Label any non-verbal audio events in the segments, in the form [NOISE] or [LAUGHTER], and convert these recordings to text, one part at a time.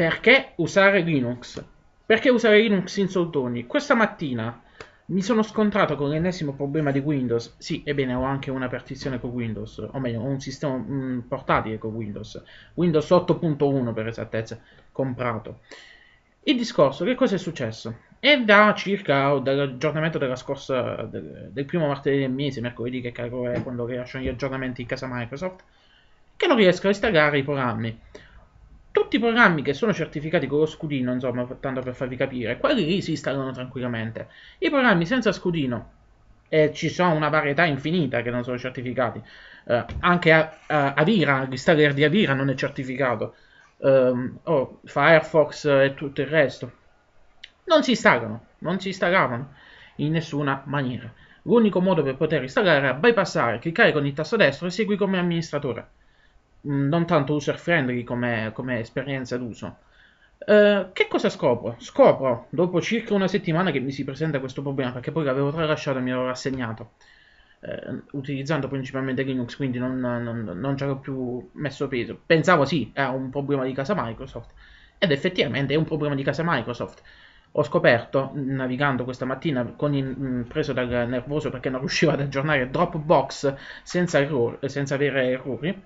Perché usare Linux? Perché usare Linux in soldoni? Questa mattina mi sono scontrato con l'ennesimo problema di Windows. Sì, ebbene, ho anche una partizione con Windows, o meglio, ho un sistema mh, portatile con Windows. Windows 8.1 per esattezza, comprato. Il discorso, che cosa è successo? È da circa, o dall'aggiornamento della scorsa, del, del, primo martedì del mese, mercoledì che caro è quando rilasciano gli aggiornamenti in casa Microsoft, che non riesco a installare i programmi tutti i programmi che sono certificati con lo scudino, insomma, tanto per farvi capire, quelli lì si installano tranquillamente. I programmi senza scudino, e ci sono una varietà infinita che non sono certificati, eh, anche a, a Avira, l'installer di Avira non è certificato, um, oh, Firefox e tutto il resto, non si installano, non si installavano in nessuna maniera. L'unico modo per poter installare è bypassare, cliccare con il tasto destro e segui come amministratore. Mm, non tanto user friendly come, come esperienza d'uso. Uh, che cosa scopro? Scopro dopo circa una settimana che mi si presenta questo problema perché poi l'avevo tralasciato e mi ero rassegnato uh, utilizzando principalmente Linux quindi non, non, non ci ero più messo peso pensavo sì, era un problema di casa Microsoft ed effettivamente è un problema di casa Microsoft ho scoperto navigando questa mattina il, mm, preso dal nervoso perché non riuscivo ad aggiornare Dropbox senza, error, senza avere errori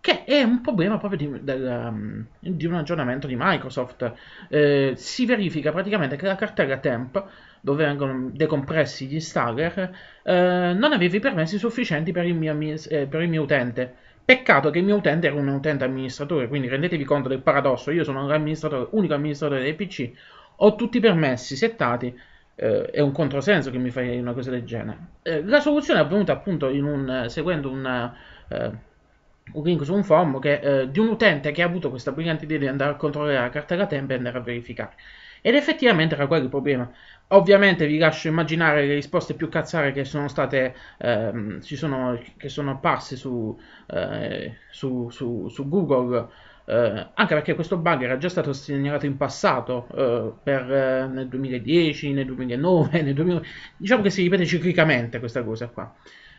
che è un problema proprio di, del, um, di un aggiornamento di Microsoft. Eh, si verifica praticamente che la cartella temp, dove vengono decompressi gli installer, eh, non aveva i permessi sufficienti per il, mio, eh, per il mio utente. Peccato che il mio utente era un utente amministratore, quindi rendetevi conto del paradosso, io sono l'unico un amministratore dei PC, ho tutti i permessi settati, eh, è un controsenso che mi fai una cosa del genere. Eh, la soluzione è avvenuta appunto un, seguendo un, eh, un link su un forum che, eh, di un utente che ha avuto questa brillante idea di andare a controllare la cartella tempo e andare a verificare. Ed effettivamente era quello il problema. Ovviamente vi lascio immaginare le risposte più cazzare che sono state ehm, sono, che sono apparse su, eh, su, su, su Google. Eh, anche perché questo bug era già stato segnalato in passato, eh, per, eh, nel 2010, nel 2009, nel 2000... diciamo che si ripete ciclicamente questa cosa qua.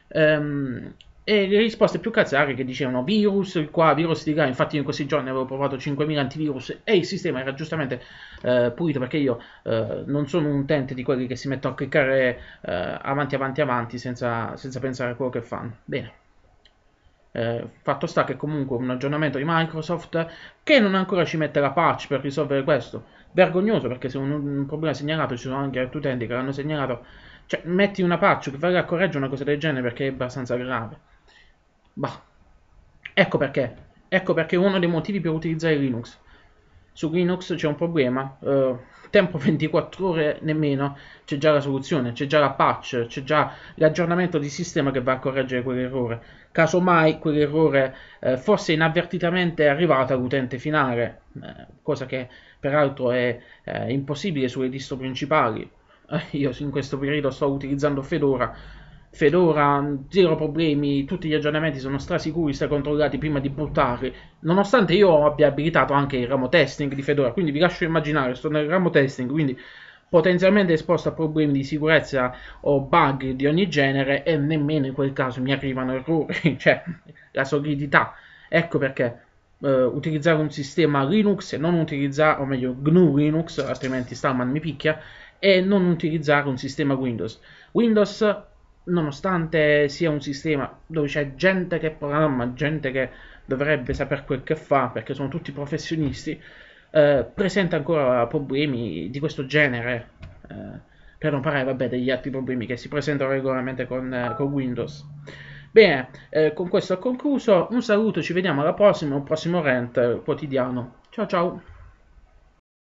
Ehm, e le risposte più cazzare che dicevano virus qua, virus di là, infatti in questi giorni avevo provato 5.000 antivirus e il sistema era giustamente eh, pulito perché io eh, non sono un utente di quelli che si mettono a cliccare eh, avanti avanti avanti senza, senza, pensare a quello che fanno. Bene. Eh, fatto sta che comunque un aggiornamento di Microsoft che non ancora ci mette la patch per risolvere questo, vergognoso perché se un, un problema è segnalato ci sono anche altri utenti che l'hanno segnalato, cioè metti una patch che vai a correggere una cosa del genere perché è abbastanza grave. Bah. Ecco perché. Ecco perché è uno dei motivi per utilizzare Linux. Su Linux c'è un problema. Uh, tempo 24 [LAUGHS] ore nemmeno c'è già la soluzione, c'è già la patch, c'è già l'aggiornamento di sistema che va a correggere quell'errore. Casomai quell'errore eh, fosse inavvertitamente arrivato all'utente finale, eh, cosa che peraltro è eh, impossibile sulle distro principali. [LAUGHS] Io in questo periodo sto utilizzando Fedora, Fedora zero problemi, tutti gli aggiornamenti sono strasicuri, sta controllati prima di buttarli. nonostante io abbia abilitato anche il ramo testing di Fedora, quindi vi lascio immaginare, sto nel ramo testing, quindi potenzialmente esposto a problemi di sicurezza o bug di ogni genere e nemmeno in quel caso mi arrivano errori, [LAUGHS] cioè la solidità. Ecco perché eh, utilizzare un sistema Linux e non utilizzare, o meglio GNU Linux, altrimenti Stallman mi picchia, e non utilizzare un sistema Windows. Windows nonostante sia un sistema dove c'è gente che programma, gente che dovrebbe sapere quel che fa perché sono tutti professionisti, eh, presenta ancora problemi di questo genere. Eh, per non parlare vabbè, degli altri problemi che si presentano regolarmente con, eh, con Windows. Bene, eh, con questo ho concluso. Un saluto, ci vediamo alla prossima, un prossimo rent quotidiano. Ciao ciao!